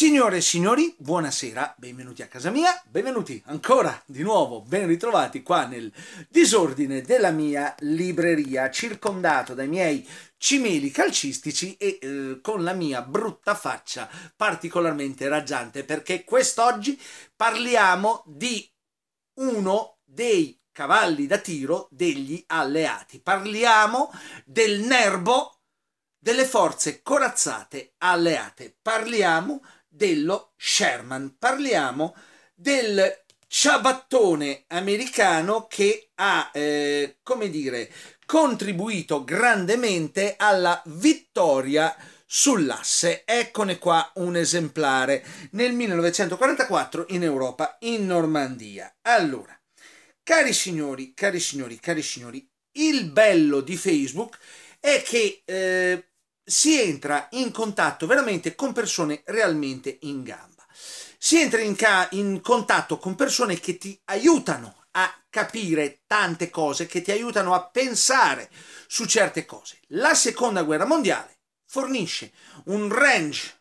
Signore e signori, buonasera, benvenuti a casa mia, benvenuti ancora di nuovo, ben ritrovati qua nel disordine della mia libreria, circondato dai miei cimeli calcistici e eh, con la mia brutta faccia particolarmente raggiante, perché quest'oggi parliamo di uno dei cavalli da tiro degli alleati. Parliamo del nerbo delle forze corazzate alleate. Parliamo di dello Sherman. Parliamo del ciabattone americano che ha, eh, come dire, contribuito grandemente alla vittoria sull'asse. Eccone qua un esemplare nel 1944 in Europa, in Normandia. Allora, cari signori, cari signori, cari signori, il bello di Facebook è che eh, si entra in contatto veramente con persone realmente in gamba. Si entra in, in contatto con persone che ti aiutano a capire tante cose, che ti aiutano a pensare su certe cose. La seconda guerra mondiale fornisce un range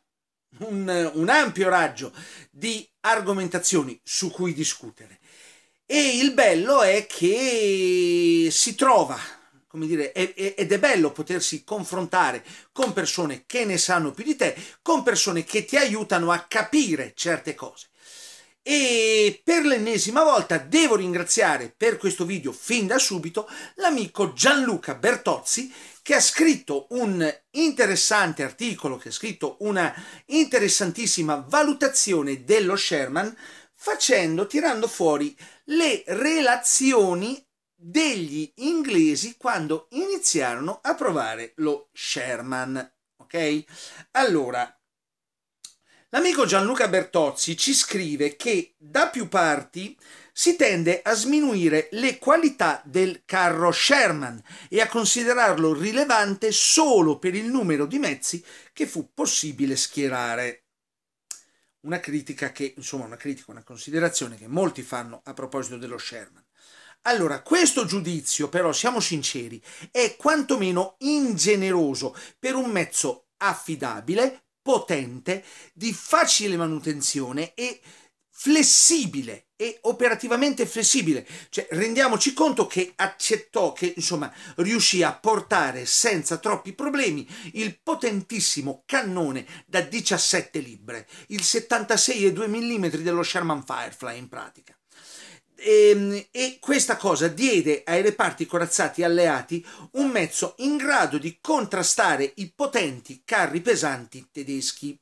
un, un, ampio raggio di argomentazioni su cui discutere. E il bello è che si trova come dire, è, è, ed è bello potersi confrontare con persone che ne sanno più di te, con persone che ti aiutano a capire certe cose. E per l'ennesima volta devo ringraziare per questo video fin da subito l'amico Gianluca Bertozzi che ha scritto un interessante articolo, che ha scritto una interessantissima valutazione dello Sherman facendo, tirando fuori le relazioni degli inglesi quando iniziarono a provare lo Sherman. Ok? Allora, l'amico Gianluca Bertozzi ci scrive che da più parti si tende a sminuire le qualità del carro Sherman e a considerarlo rilevante solo per il numero di mezzi che fu possibile schierare una critica che, insomma, una critica, una considerazione che molti fanno a proposito dello Sherman. Allora, questo giudizio, però, siamo sinceri, è quantomeno ingeneroso per un mezzo affidabile, potente, di facile manutenzione e flessibile e operativamente flessibile. Cioè, rendiamoci conto che accettò, che insomma riuscì a portare senza troppi problemi il potentissimo cannone da 17 libbre, il 76,2 mm dello Sherman Firefly in pratica. E, ehm, e, questa cosa diede ai reparti corazzati alleati un mezzo in grado di contrastare i potenti carri pesanti tedeschi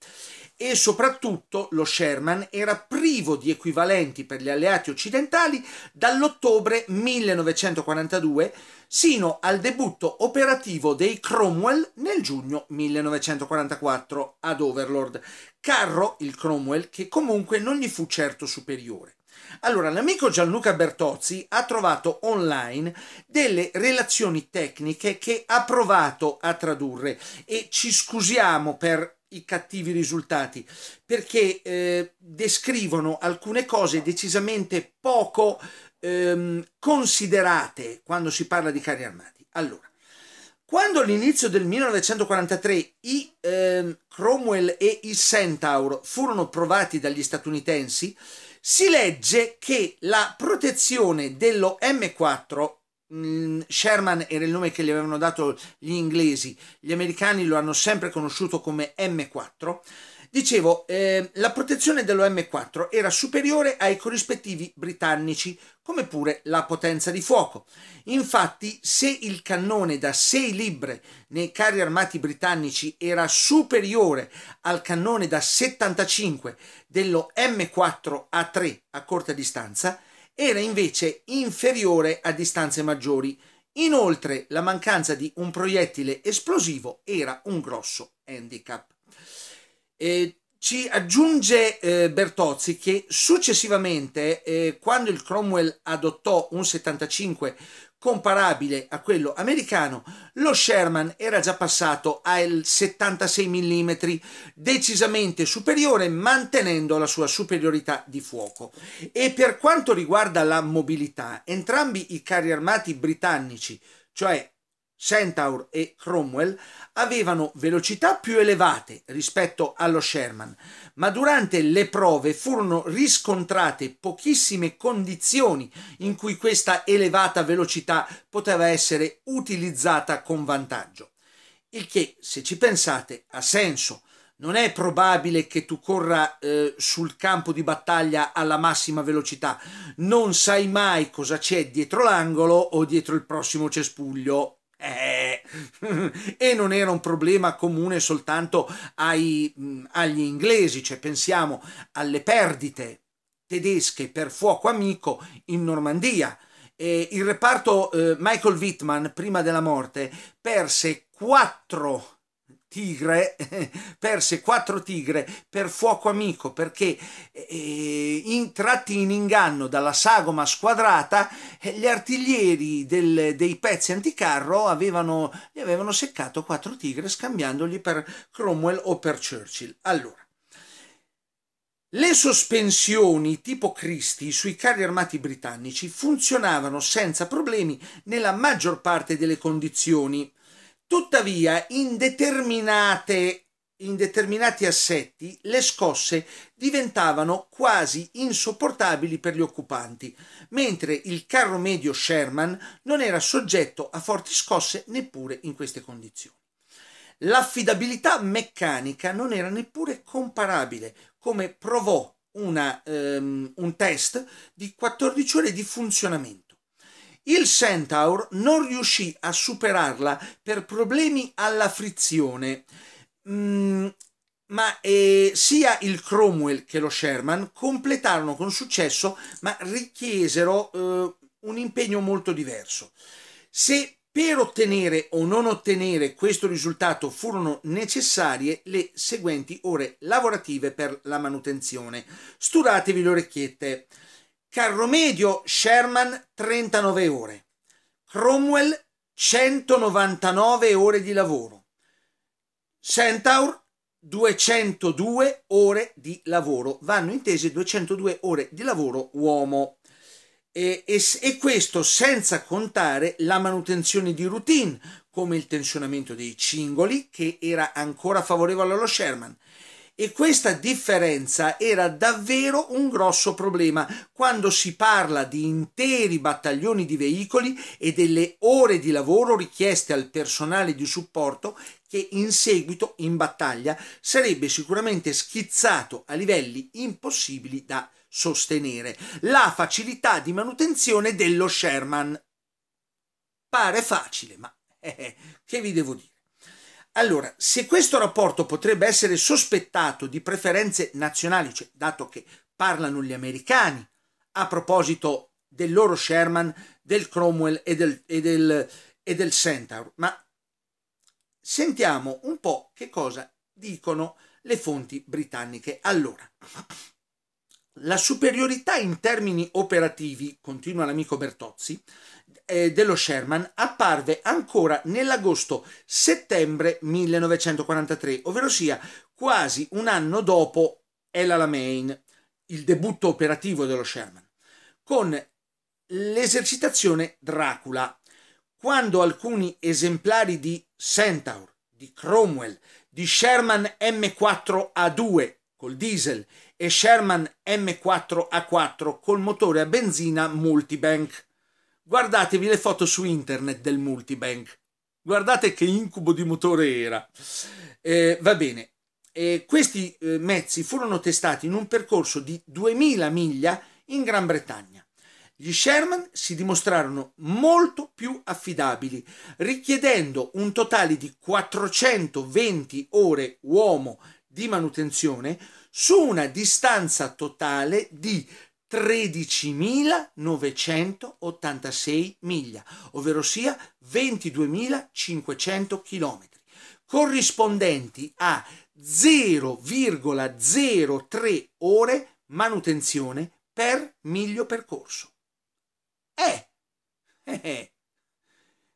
e soprattutto lo Sherman era privo di equivalenti per gli alleati occidentali dall'ottobre 1942 sino al debutto operativo dei Cromwell nel giugno 1944 ad Overlord, carro il Cromwell che comunque non gli fu certo superiore. Allora, l'amico Gianluca Bertozzi ha trovato online delle relazioni tecniche che ha provato a tradurre e ci scusiamo per i cattivi risultati perché eh, descrivono alcune cose decisamente poco ehm, considerate quando si parla di carri armati. Allora, quando all'inizio del 1943 i ehm, Cromwell e i Centaur furono provati dagli statunitensi, si legge che la protezione dello M4 mm, Sherman era il nome che gli avevano dato gli inglesi, gli americani lo hanno sempre conosciuto come M4 Dicevo, eh, la protezione dell'OM4 era superiore ai corrispettivi britannici, come pure la potenza di fuoco. Infatti, se il cannone da 6 libre nei carri armati britannici era superiore al cannone da 75 dello M4A3 a corta distanza, era invece inferiore a distanze maggiori. Inoltre, la mancanza di un proiettile esplosivo era un grosso handicap ci aggiunge eh, Bertozzi che successivamente, eh, quando il Cromwell adottò un 75 comparabile a quello americano, lo Sherman era già passato al 76 mm, decisamente superiore, mantenendo la sua superiorità di fuoco. E per quanto riguarda la mobilità, entrambi i carri armati britannici, cioè Centaur e Cromwell avevano velocità più elevate rispetto allo Sherman, ma durante le prove furono riscontrate pochissime condizioni in cui questa elevata velocità poteva essere utilizzata con vantaggio. Il che, se ci pensate, ha senso. Non è probabile che tu corra eh, sul campo di battaglia alla massima velocità. Non sai mai cosa c'è dietro l'angolo o dietro il prossimo cespuglio eh, e non era un problema comune soltanto ai, mm, agli inglesi, cioè pensiamo alle perdite tedesche per fuoco amico in Normandia. E il reparto eh, Michael Wittmann, prima della morte, perse quattro tigre, perse quattro tigre per fuoco amico perché eh, eh in, tratti in inganno dalla sagoma squadrata eh, gli artiglieri del, dei pezzi anticarro avevano, gli avevano seccato quattro tigre scambiandoli per Cromwell o per Churchill. Allora, le sospensioni tipo Christie sui carri armati britannici funzionavano senza problemi nella maggior parte delle condizioni Tuttavia, in, in determinati assetti le scosse diventavano quasi insopportabili per gli occupanti, mentre il carro medio Sherman non era soggetto a forti scosse neppure in queste condizioni. L'affidabilità meccanica non era neppure comparabile, come provò una, um, un test di 14 ore di funzionamento. Il Centaur non riuscì a superarla per problemi alla frizione, mm, ma eh, sia il Cromwell che lo Sherman completarono con successo, ma richiesero eh, un impegno molto diverso. Se per ottenere o non ottenere questo risultato furono necessarie le seguenti ore lavorative per la manutenzione. Sturatevi le orecchiette. Carro medio Sherman 39 ore. Cromwell 199 ore di lavoro. Centaur 202 ore di lavoro. Vanno intese 202 ore di lavoro uomo. E, e, e, questo senza contare la manutenzione di routine, come il tensionamento dei cingoli, che era ancora favorevole allo Sherman, e questa differenza era davvero un grosso problema quando si parla di interi battaglioni di veicoli e delle ore di lavoro richieste al personale di supporto che in seguito in battaglia sarebbe sicuramente schizzato a livelli impossibili da sostenere. La facilità di manutenzione dello Sherman. Pare facile, ma eh, eh che vi devo dire? Allora, se questo rapporto potrebbe essere sospettato di preferenze nazionali, cioè dato che parlano gli americani a proposito del loro Sherman, del Cromwell e del, e del, e del Centaur, ma sentiamo un po' che cosa dicono le fonti britanniche. Allora, la superiorità in termini operativi, continua l'amico Bertozzi, eh, dello Sherman apparve ancora nell'agosto-settembre 1943, ovvero sia quasi un anno dopo El Alamein, il debutto operativo dello Sherman, con l'esercitazione Dracula. Quando alcuni esemplari di Centaur, di Cromwell, di Sherman M4A2 col diesel e Sherman M4A4 col motore a benzina multibank Guardatevi le foto su internet del multibank. Guardate che incubo di motore era. Eh, va bene, eh, questi eh, mezzi furono testati in un percorso di 2000 miglia in Gran Bretagna. Gli Sherman si dimostrarono molto più affidabili, richiedendo un totale di 420 ore uomo di manutenzione su una distanza totale di 13.986 miglia, ovvero sia 22.500 km, corrispondenti a 0,03 ore manutenzione per miglio percorso. Eh, eh, eh.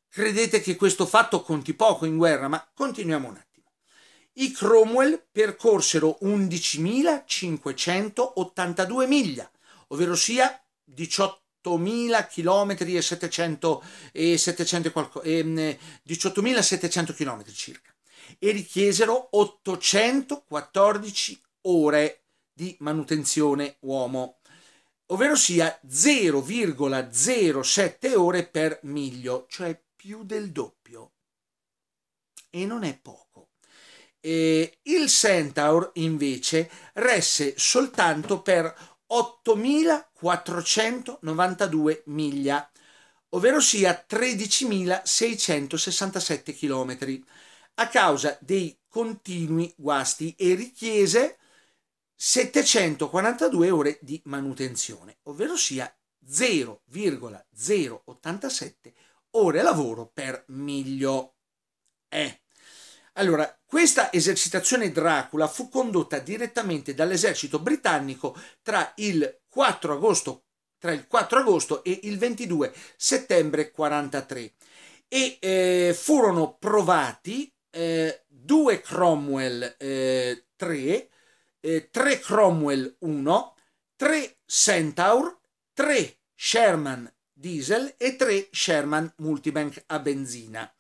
Credete che questo fatto conti poco in guerra, ma continuiamo un attimo. I Cromwell percorsero 11.582 miglia, ovvero sia 18.700 km e 700, e 700 qualco, e, 18.700 km mm, circa e richiesero 814 ore di manutenzione uomo, ovvero sia 0,07 ore per miglio, cioè più del doppio. E non è poco. E il Centaur invece resse soltanto per 8.492 miglia, ovvero sia 13.667 km, a causa dei continui guasti e richiese 742 ore di manutenzione, ovvero sia 0,087 ore lavoro per miglio. Eh. Allora, questa esercitazione Dracula fu condotta direttamente dall'esercito britannico tra il 4 agosto, tra il 4 agosto e il 22 settembre 43 e eh, furono provati eh, due Cromwell 3, eh, eh, tre Cromwell 1, 3 Centaur, 3 Sherman diesel e 3 Sherman multibank a benzina.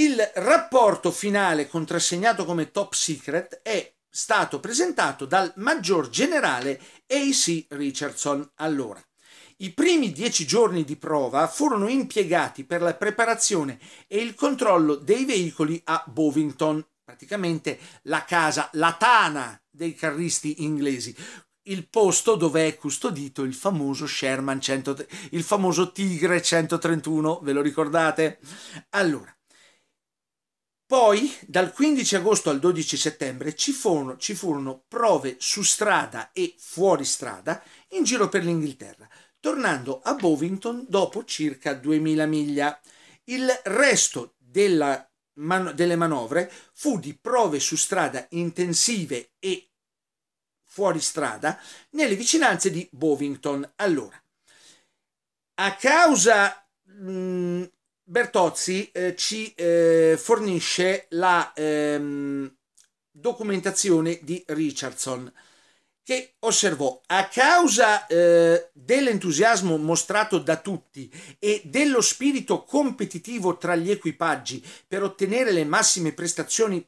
Il rapporto finale contrassegnato come top secret è stato presentato dal maggior generale A.C. Richardson allora. I primi dieci giorni di prova furono impiegati per la preparazione e il controllo dei veicoli a Bovington, praticamente la casa, la tana dei carristi inglesi, il posto dove è custodito il famoso Sherman 100, il famoso Tigre 131, ve lo ricordate? Allora, poi, dal 15 agosto al 12 settembre, ci furono, ci furono prove su strada e fuori strada in giro per l'Inghilterra, tornando a Bovington dopo circa 2000 miglia. Il resto della man- delle manovre fu di prove su strada intensive e fuori strada nelle vicinanze di Bovington. Allora, a causa mh, Bertozzi eh, ci eh, fornisce la ehm, documentazione di Richardson che osservò a causa eh, dell'entusiasmo mostrato da tutti e dello spirito competitivo tra gli equipaggi per ottenere le massime prestazioni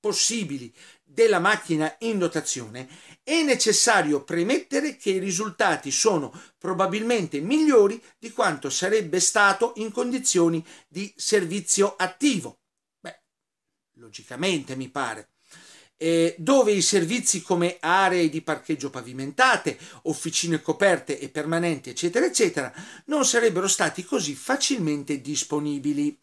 possibili della macchina in dotazione, è necessario premettere che i risultati sono probabilmente migliori di quanto sarebbe stato in condizioni di servizio attivo. Beh, logicamente mi pare. Eh, dove i servizi come aree di parcheggio pavimentate, officine coperte e permanenti, eccetera, eccetera, non sarebbero stati così facilmente disponibili.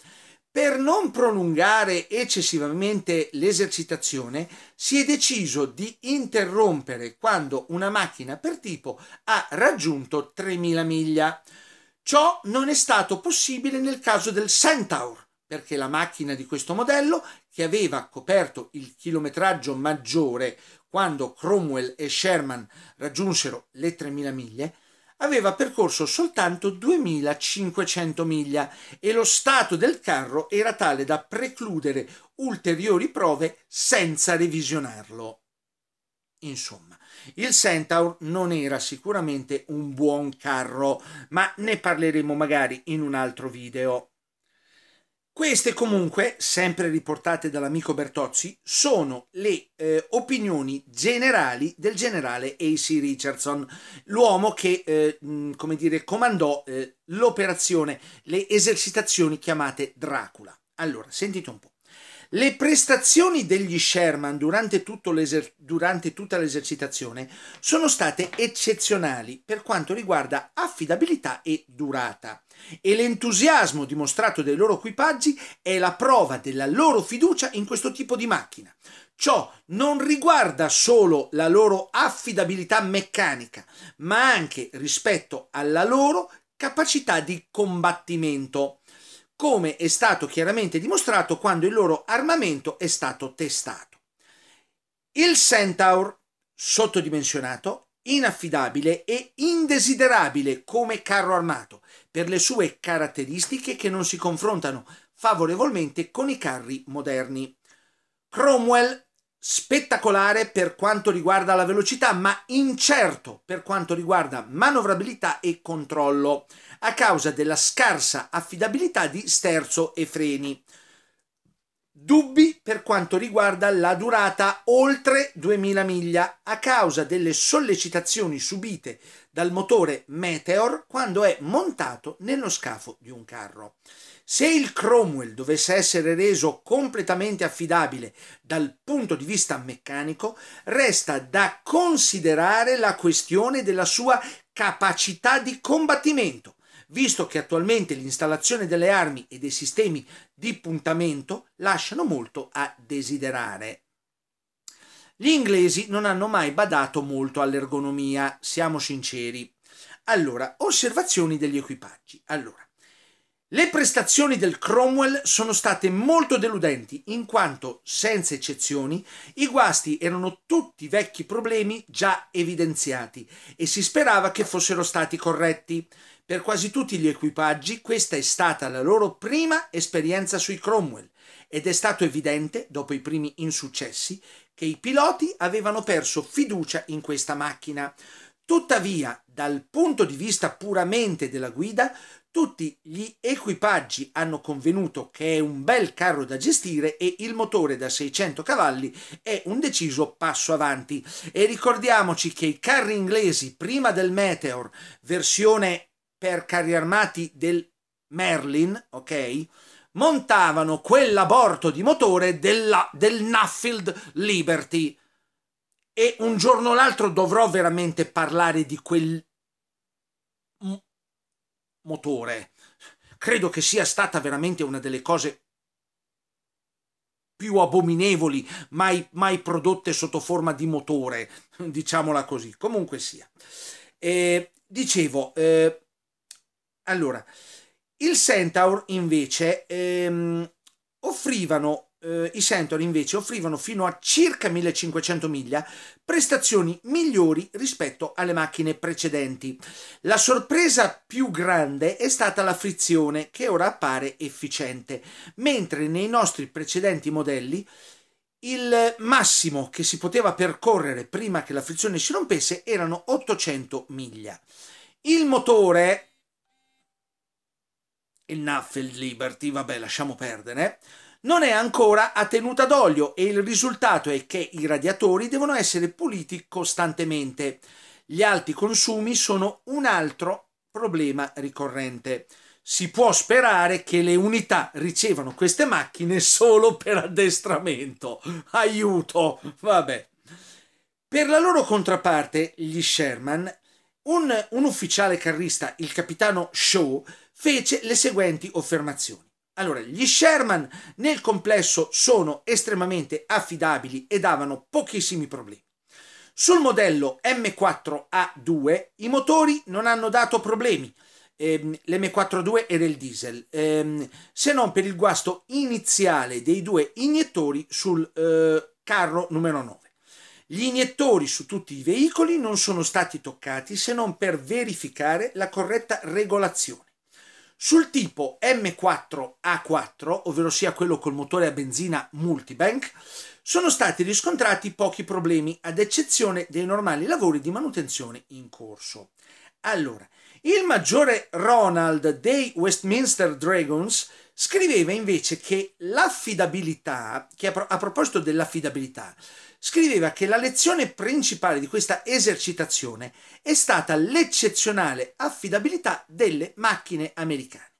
Per non prolungare eccessivamente l'esercitazione si è deciso di interrompere quando una macchina per tipo ha raggiunto 3000 miglia. Ciò non è stato possibile nel caso del Centaur, perché la macchina di questo modello, che aveva coperto il chilometraggio maggiore quando Cromwell e Sherman raggiunsero le 3000 miglia, aveva percorso soltanto 2500 miglia e lo stato del carro era tale da precludere ulteriori prove senza revisionarlo. Insomma, il Centaur non era sicuramente un buon carro, ma ne parleremo magari in un altro video. Queste comunque, sempre riportate dall'amico Bertozzi, sono le eh, opinioni generali del generale A.C. Richardson, l'uomo che, eh, come dire, comandò eh, l'operazione, le esercitazioni chiamate Dracula. Allora, sentite un po'. Le prestazioni degli Sherman durante, durante tutta l'esercitazione sono state eccezionali per quanto riguarda affidabilità e durata e l'entusiasmo dimostrato dai loro equipaggi è la prova della loro fiducia in questo tipo di macchina. Ciò non riguarda solo la loro affidabilità meccanica, ma anche rispetto alla loro capacità di combattimento, come è stato chiaramente dimostrato quando il loro armamento è stato testato. Il Centaur sottodimensionato inaffidabile e indesiderabile come carro armato per le sue caratteristiche che non si confrontano favorevolmente con i carri moderni. Cromwell spettacolare per quanto riguarda la velocità, ma incerto per quanto riguarda manovrabilità e controllo, a causa della scarsa affidabilità di sterzo e freni. Dubbi per quanto riguarda la durata oltre 2000 miglia a causa delle sollecitazioni subite dal motore Meteor quando è montato nello scafo di un carro. Se il Cromwell dovesse essere reso completamente affidabile dal punto di vista meccanico, resta da considerare la questione della sua capacità di combattimento visto che attualmente l'installazione delle armi e dei sistemi di puntamento lasciano molto a desiderare. Gli inglesi non hanno mai badato molto all'ergonomia, siamo sinceri. Allora, osservazioni degli equipaggi. Allora, le prestazioni del Cromwell sono state molto deludenti, in quanto, senza eccezioni, i guasti erano tutti vecchi problemi già evidenziati e si sperava che fossero stati corretti. Per quasi tutti gli equipaggi questa è stata la loro prima esperienza sui Cromwell ed è stato evidente, dopo i primi insuccessi, che i piloti avevano perso fiducia in questa macchina. Tuttavia, dal punto di vista puramente della guida, tutti gli equipaggi hanno convenuto che è un bel carro da gestire e il motore da 600 cavalli è un deciso passo avanti. E ricordiamoci che i carri inglesi prima del Meteor, versione per carri armati del Merlin, ok? Montavano quell'aborto di motore della, del Nuffield Liberty. E un giorno o l'altro dovrò veramente parlare di quel motore. Credo che sia stata veramente una delle cose più abominevoli mai, mai prodotte sotto forma di motore, diciamola così, comunque sia. Eh, dicevo, eh, allora, il Centaur invece ehm, offrivano eh, i Centaur invece offrivano fino a circa 1500 miglia prestazioni migliori rispetto alle macchine precedenti. La sorpresa più grande è stata la frizione che ora appare efficiente, mentre nei nostri precedenti modelli il massimo che si poteva percorrere prima che la frizione si rompesse erano 800 miglia. Il motore il Nuffield Liberty, vabbè lasciamo perdere, eh. non è ancora a tenuta d'olio e il risultato è che i radiatori devono essere puliti costantemente. Gli alti consumi sono un altro problema ricorrente. Si può sperare che le unità ricevano queste macchine solo per addestramento. Aiuto! Vabbè. Per la loro contraparte, gli Sherman, un, un ufficiale carrista, il capitano Shaw, fece le seguenti affermazioni. Allora, gli Sherman nel complesso sono estremamente affidabili e davano pochissimi problemi. Sul modello M4A2 i motori non hanno dato problemi, ehm, l'M42 era il diesel, ehm, se non per il guasto iniziale dei due iniettori sul eh, carro numero 9. Gli iniettori su tutti i veicoli non sono stati toccati se non per verificare la corretta regolazione. Sul tipo M4A4, ovvero sia quello col motore a benzina multibank, sono stati riscontrati pochi problemi, ad eccezione dei normali lavori di manutenzione in corso. Allora, il maggiore Ronald dei Westminster Dragons scriveva invece che l'affidabilità, che a, pro- proposito dell'affidabilità, scriveva che la lezione principale di questa esercitazione è stata l'eccezionale affidabilità delle macchine americane.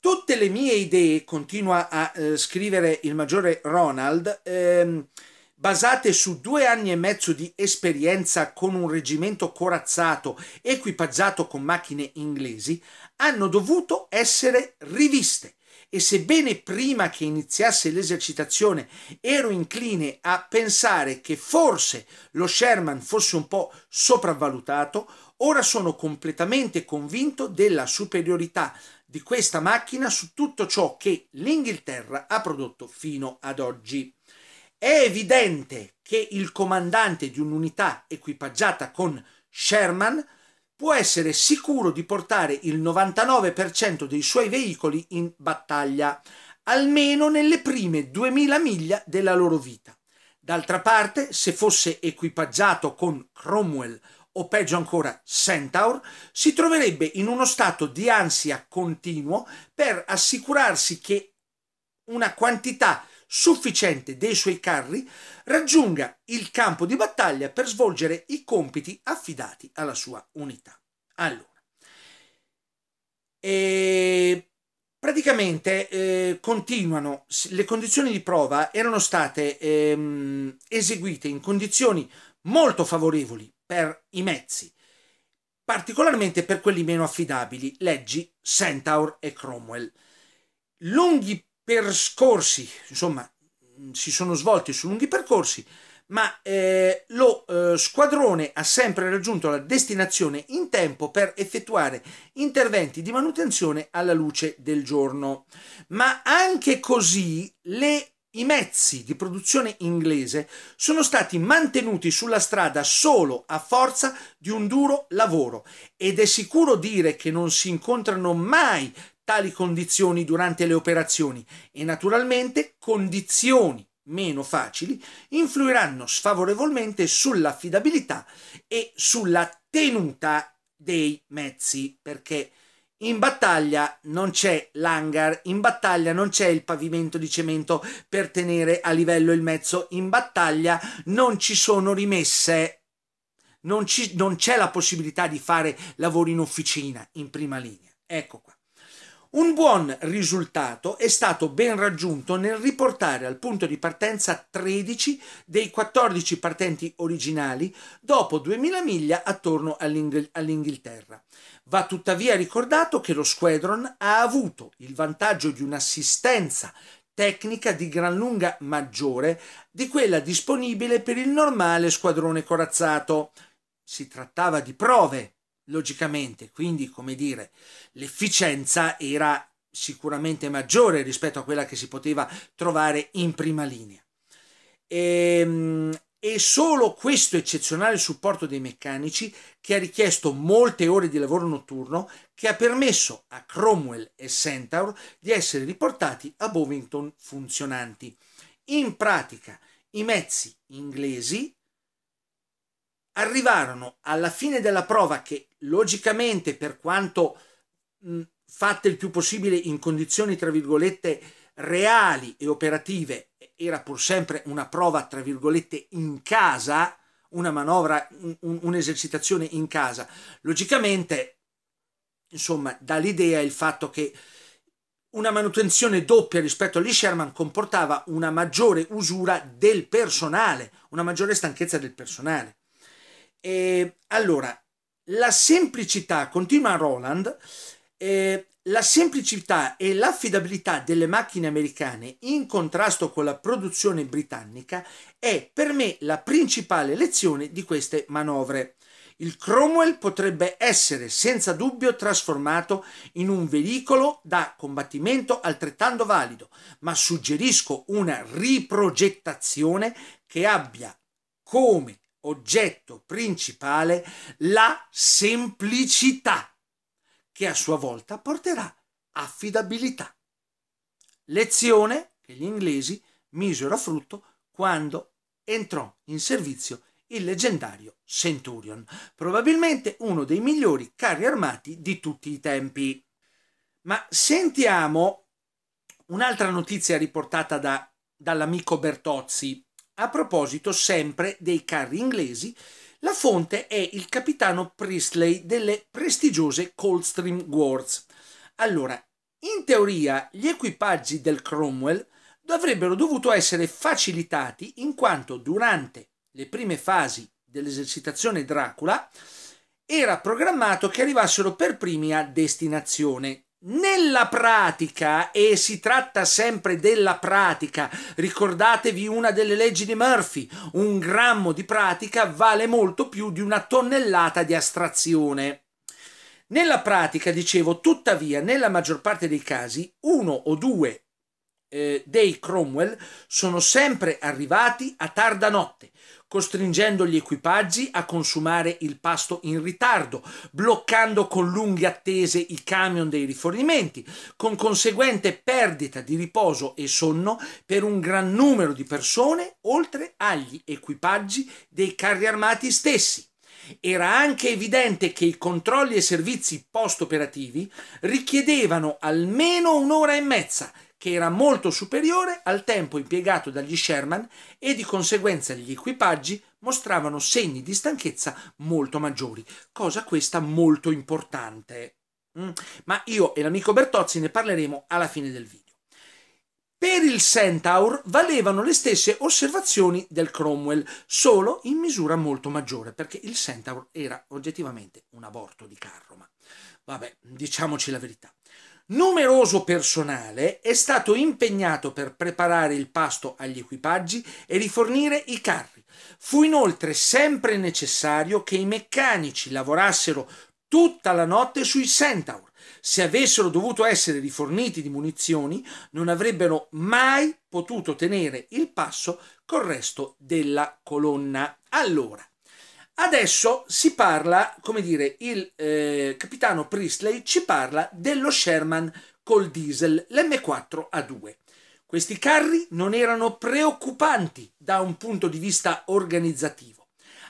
Tutte le mie idee, continua a eh, scrivere il maggiore Ronald, ehm, basate su due anni e mezzo di esperienza con un reggimento corazzato equipaggiato con macchine inglesi, hanno dovuto essere riviste e sebbene prima che iniziasse l'esercitazione ero incline a pensare che forse lo Sherman fosse un po' sopravvalutato, ora sono completamente convinto della superiorità di questa macchina su tutto ciò che l'Inghilterra ha prodotto fino ad oggi. È evidente che il comandante di un'unità equipaggiata con Sherman può essere sicuro di portare il 99% dei suoi veicoli in battaglia, almeno nelle prime 2000 miglia della loro vita. D'altra parte, se fosse equipaggiato con Cromwell o peggio ancora Centaur, si troverebbe in uno stato di ansia continuo per assicurarsi che una quantità sufficiente dei suoi carri raggiunga il campo di battaglia per svolgere i compiti affidati alla sua unità. Allora, e ehm, praticamente eh, continuano, le condizioni di prova erano state ehm, eseguite in condizioni molto favorevoli per i mezzi, particolarmente per quelli meno affidabili, leggi Centaur e Cromwell. Lunghi percorsi, insomma, mm, si sono svolti su lunghi percorsi, ma eh, lo eh, squadrone ha sempre raggiunto la destinazione in tempo per effettuare interventi di manutenzione alla luce del giorno. Ma anche così le, i mezzi di produzione inglese sono stati mantenuti sulla strada solo a forza di un duro lavoro ed è sicuro dire che non si incontrano mai tali condizioni durante le operazioni e naturalmente condizioni meno facili influiranno sfavorevolmente sull'affidabilità e sulla tenuta dei mezzi perché in battaglia non c'è l'hangar, in battaglia non c'è il pavimento di cemento per tenere a livello il mezzo, in battaglia non ci sono rimesse, non, c'è la possibilità di fare lavori in officina in prima linea. Ecco qua. Un buon risultato è stato ben raggiunto nel riportare al punto di partenza 13 dei 14 partenti originali dopo 2000 miglia attorno all'Ingh- all'Inghilterra. Va tuttavia ricordato che lo squadron ha avuto il vantaggio di un'assistenza tecnica di gran lunga maggiore di quella disponibile per il normale squadrone corazzato. Si trattava di prove logicamente, quindi come dire, l'efficienza era sicuramente maggiore rispetto a quella che si poteva trovare in prima linea. E, ehm, e solo questo eccezionale supporto dei meccanici, che ha richiesto molte ore di lavoro notturno, che ha permesso a Cromwell e Centaur di essere riportati a Bovington funzionanti. In pratica, i mezzi inglesi arrivarono alla fine della prova che logicamente per quanto mh, fatte il più possibile in condizioni tra virgolette reali e operative era pur sempre una prova tra virgolette in casa una manovra un'esercitazione in casa logicamente insomma dà l'idea il fatto che una manutenzione doppia rispetto agli Sherman comportava una maggiore usura del personale una maggiore stanchezza del personale eh, allora, la semplicità, continua Roland, eh, la semplicità e l'affidabilità delle macchine americane in contrasto con la produzione britannica è per me la principale lezione di queste manovre. Il Cromwell potrebbe essere senza dubbio trasformato in un veicolo da combattimento altrettanto valido, ma suggerisco una riprogettazione che abbia come oggetto principale la semplicità, che a sua volta porterà affidabilità. Lezione che gli inglesi misero a frutto quando entrò in servizio il leggendario Centurion, probabilmente uno dei migliori carri armati di tutti i tempi. Ma sentiamo un'altra notizia riportata da, dall'amico Bertozzi a proposito sempre dei carri inglesi, la fonte è il capitano Priestley delle prestigiose Coldstream Wars. Allora, in teoria gli equipaggi del Cromwell dovrebbero dovuto essere facilitati in quanto durante le prime fasi dell'esercitazione Dracula era programmato che arrivassero per primi a destinazione, nella pratica, e si tratta sempre della pratica, ricordatevi una delle leggi di Murphy, un grammo di pratica vale molto più di una tonnellata di astrazione. Nella pratica, dicevo, tuttavia, nella maggior parte dei casi, uno o due eh, dei Cromwell sono sempre arrivati a tarda notte, costringendo gli equipaggi a consumare il pasto in ritardo, bloccando con lunghe attese i camion dei rifornimenti, con conseguente perdita di riposo e sonno per un gran numero di persone, oltre agli equipaggi dei carri armati stessi. Era anche evidente che i controlli e servizi post-operativi richiedevano almeno un'ora e mezza che era molto superiore al tempo impiegato dagli Sherman e di conseguenza gli equipaggi mostravano segni di stanchezza molto maggiori, cosa questa molto importante. Mm? Ma io e l'amico Bertozzi ne parleremo alla fine del video. Per il Centaur valevano le stesse osservazioni del Cromwell, solo in misura molto maggiore, perché il Centaur era oggettivamente un aborto di carro. Ma vabbè, diciamoci la verità. Numeroso personale è stato impegnato per preparare il pasto agli equipaggi e rifornire i carri. Fu inoltre sempre necessario che i meccanici lavorassero tutta la notte sui Centaur. Se avessero dovuto essere riforniti di munizioni, non avrebbero mai potuto tenere il passo col resto della colonna. Allora, Adesso si parla, come dire, il eh, capitano Priestley ci parla dello Sherman col diesel, l'M4A2. Questi carri non erano preoccupanti da un punto di vista organizzativo.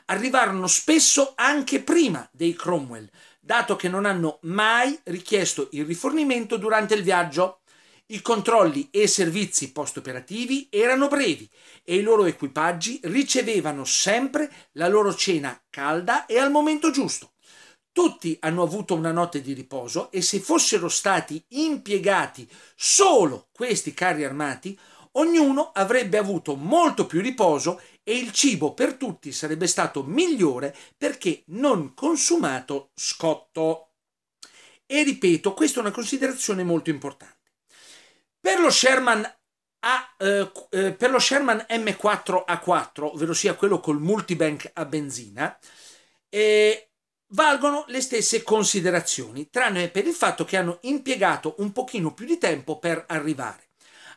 Arrivarono spesso anche prima dei Cromwell, dato che non hanno mai richiesto il rifornimento durante il viaggio. I controlli e i servizi post-operativi erano brevi e i loro equipaggi ricevevano sempre la loro cena calda e al momento giusto. Tutti hanno avuto una notte di riposo e se fossero stati impiegati solo questi carri armati, ognuno avrebbe avuto molto più riposo e il cibo per tutti sarebbe stato migliore perché non consumato scotto. E ripeto, questa è una considerazione molto importante. Per lo Sherman, A, eh, eh per lo Sherman M4A4, ovvero sia quello col multibank a benzina, eh, valgono le stesse considerazioni, tranne per il fatto che hanno impiegato un pochino più di tempo per arrivare.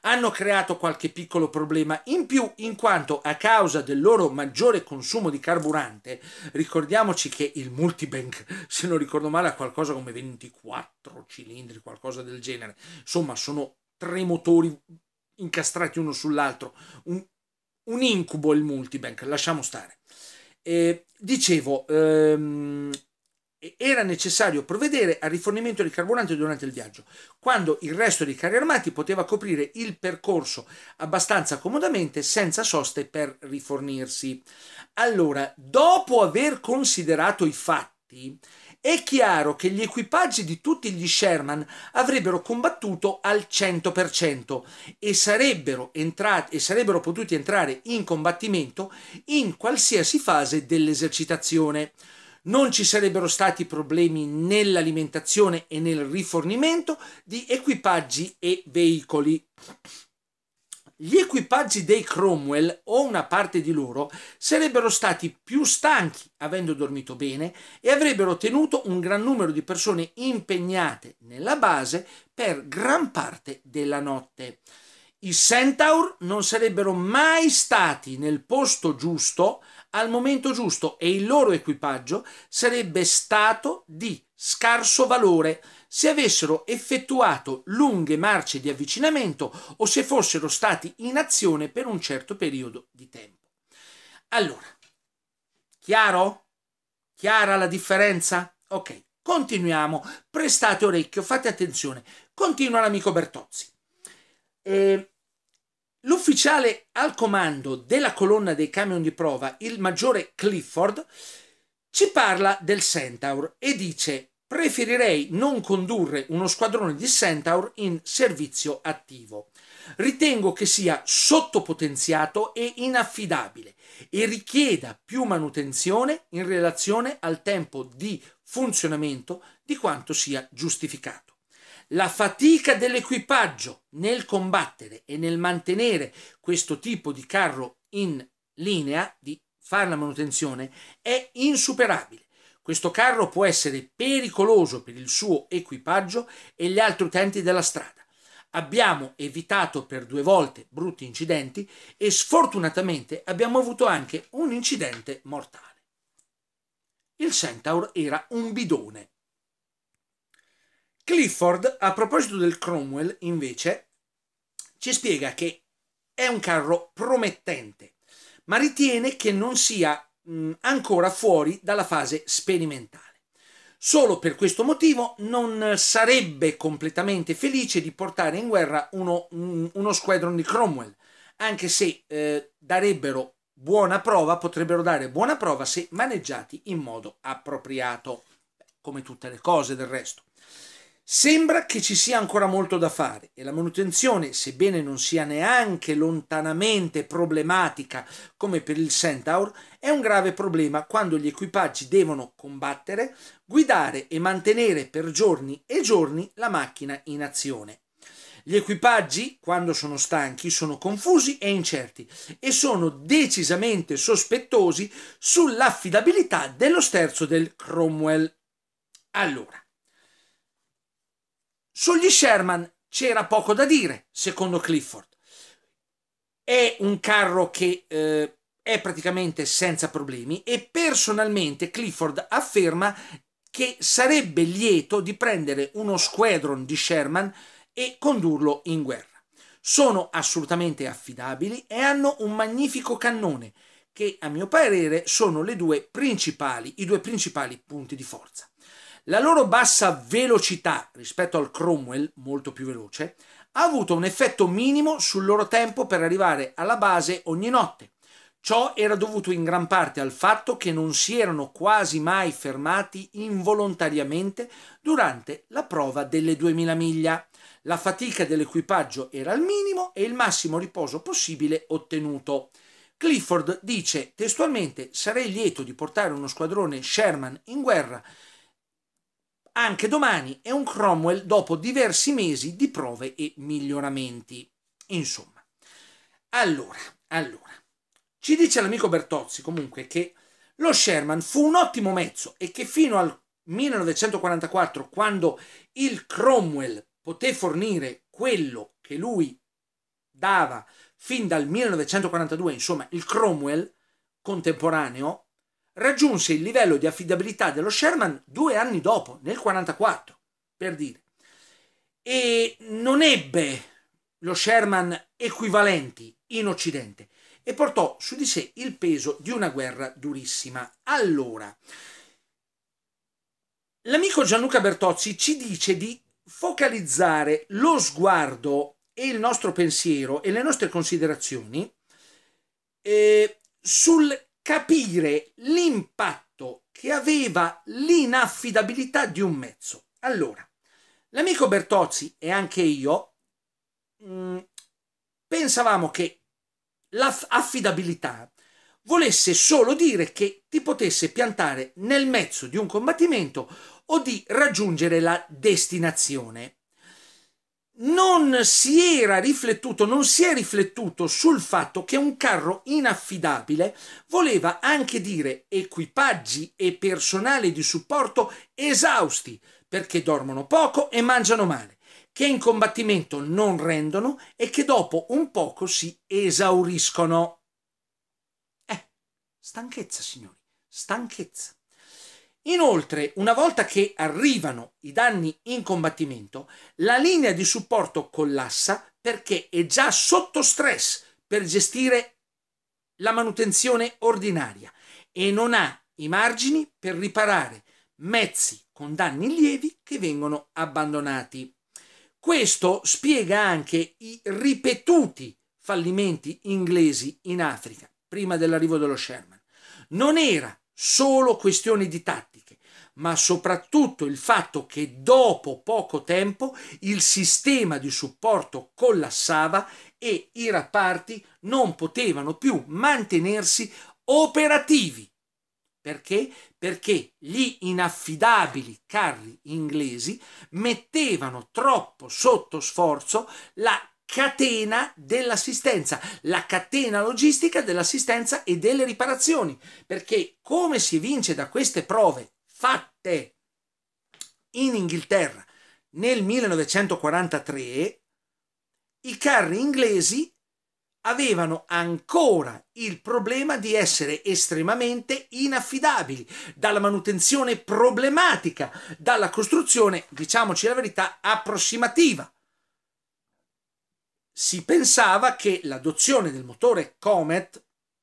Hanno creato qualche piccolo problema in più in quanto a causa del loro maggiore consumo di carburante, ricordiamoci che il multibank, se non ricordo male, ha qualcosa come 24 cilindri, qualcosa del genere, insomma sono tre motori incastrati uno sull'altro, un, un, incubo il multibank, lasciamo stare. E, dicevo, ehm, era necessario provvedere al rifornimento di carburante durante il viaggio, quando il resto dei carri armati poteva coprire il percorso abbastanza comodamente senza soste per rifornirsi. Allora, dopo aver considerato i fatti, è chiaro che gli equipaggi di tutti gli Sherman avrebbero combattuto al 100% e sarebbero, entrati, e sarebbero potuti entrare in combattimento in qualsiasi fase dell'esercitazione. Non ci sarebbero stati problemi nell'alimentazione e nel rifornimento di equipaggi e veicoli. Gli equipaggi dei Cromwell, o una parte di loro, sarebbero stati più stanchi avendo dormito bene e avrebbero tenuto un gran numero di persone impegnate nella base per gran parte della notte. I Centaur non sarebbero mai stati nel posto giusto al momento giusto e il loro equipaggio sarebbe stato di scarso valore se avessero effettuato lunghe marce di avvicinamento o se fossero stati in azione per un certo periodo di tempo. Allora, chiaro? Chiara la differenza? Ok, continuiamo. Prestate orecchio, fate attenzione. Continua l'amico Bertozzi. Eh, l'ufficiale al comando della colonna dei camion di prova, il maggiore Clifford, ci parla del Centaur e dice preferirei non condurre uno squadrone di Centaur in servizio attivo. Ritengo che sia sottopotenziato e inaffidabile e richieda più manutenzione in relazione al tempo di funzionamento di quanto sia giustificato. La fatica dell'equipaggio nel combattere e nel mantenere questo tipo di carro in linea, di fare la manutenzione, è insuperabile questo carro può essere pericoloso per il suo equipaggio e gli altri utenti della strada. Abbiamo evitato per due volte brutti incidenti e sfortunatamente abbiamo avuto anche un incidente mortale. Il Centaur era un bidone. Clifford, a proposito del Cromwell, invece, ci spiega che è un carro promettente, ma ritiene che non sia mh, mm, ancora fuori dalla fase sperimentale. Solo per questo motivo non sarebbe completamente felice di portare in guerra uno, mh, mm, uno squadron di Cromwell, anche se eh, darebbero buona prova, potrebbero dare buona prova se maneggiati in modo appropriato, come tutte le cose del resto. Sembra che ci sia ancora molto da fare e la manutenzione, sebbene non sia neanche lontanamente problematica come per il Centaur, è un grave problema quando gli equipaggi devono combattere, guidare e mantenere per giorni e giorni la macchina in azione. Gli equipaggi, quando sono stanchi, sono confusi e incerti e sono decisamente sospettosi sull'affidabilità dello sterzo del Cromwell. Allora, sugli Sherman c'era poco da dire, secondo Clifford. È un carro che eh, è praticamente senza problemi e personalmente Clifford afferma che sarebbe lieto di prendere uno squadron di Sherman e condurlo in guerra. Sono assolutamente affidabili e hanno un magnifico cannone che a mio parere sono due i due principali punti di forza. La loro bassa velocità rispetto al Cromwell, molto più veloce, ha avuto un effetto minimo sul loro tempo per arrivare alla base ogni notte. Ciò era dovuto in gran parte al fatto che non si erano quasi mai fermati involontariamente durante la prova delle 2000 miglia. La fatica dell'equipaggio era al minimo e il massimo riposo possibile ottenuto. Clifford dice testualmente sarei lieto di portare uno squadrone Sherman in guerra anche domani è un Cromwell dopo diversi mesi di prove e miglioramenti. Insomma, allora, allora, ci dice l'amico Bertozzi comunque che lo Sherman fu un ottimo mezzo e che fino al 1944, quando il Cromwell poté fornire quello che lui dava fin dal 1942, insomma il Cromwell contemporaneo, raggiunse il livello di affidabilità dello Sherman due anni dopo, nel 1944, per dire. E non ebbe lo Sherman equivalenti in Occidente e portò su di sé il peso di una guerra durissima. Allora, l'amico Gianluca Bertozzi ci dice di focalizzare lo sguardo e il nostro pensiero e le nostre considerazioni eh, sul capire l'impatto che aveva l'inaffidabilità di un mezzo. Allora, l'amico Bertozzi e anche io mh, mm, pensavamo che l'affidabilità volesse solo dire che ti potesse piantare nel mezzo di un combattimento o di raggiungere la destinazione non si era riflettuto, non si è riflettuto sul fatto che un carro inaffidabile voleva anche dire equipaggi e personale di supporto esausti perché dormono poco e mangiano male, che in combattimento non rendono e che dopo un poco si esauriscono. Eh, stanchezza, signori, stanchezza. Inoltre, una volta che arrivano i danni in combattimento, la linea di supporto collassa perché è già sotto stress per gestire la manutenzione ordinaria e non ha i margini per riparare mezzi con danni lievi che vengono abbandonati. Questo spiega anche i ripetuti fallimenti inglesi in Africa prima dell'arrivo dello Sherman. Non era solo questioni di tattiche, ma soprattutto il fatto che dopo poco tempo il sistema di supporto collassava e i rapparti non potevano più mantenersi operativi. Perché? Perché gli inaffidabili carri inglesi mettevano troppo sotto sforzo la catena dell'assistenza, la catena logistica dell'assistenza e delle riparazioni, perché come si evince da queste prove fatte in Inghilterra nel 1943, i carri inglesi avevano ancora il problema di essere estremamente inaffidabili, dalla manutenzione problematica, dalla costruzione, diciamoci la verità, approssimativa si pensava che l'adozione del motore Comet,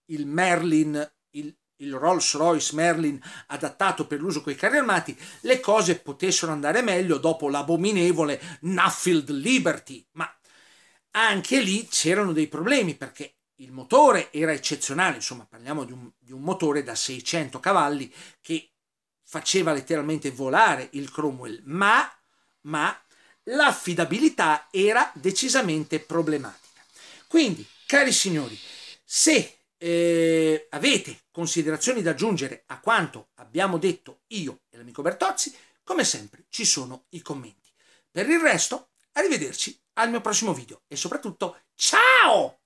il Merlin, il, il Rolls-Royce Merlin adattato per l'uso con i carri armati, le cose potessero andare meglio dopo l'abominevole Nuffield Liberty, ma anche lì c'erano dei problemi perché il motore era eccezionale, insomma parliamo di un, di un motore da 600 cavalli che faceva letteralmente volare il Cromwell, ma, ma l'affidabilità era decisamente problematica. Quindi, cari signori, se eh, avete considerazioni da aggiungere a quanto abbiamo detto io e l'amico Bertozzi, come sempre ci sono i commenti. Per il resto, arrivederci al mio prossimo video e soprattutto ciao!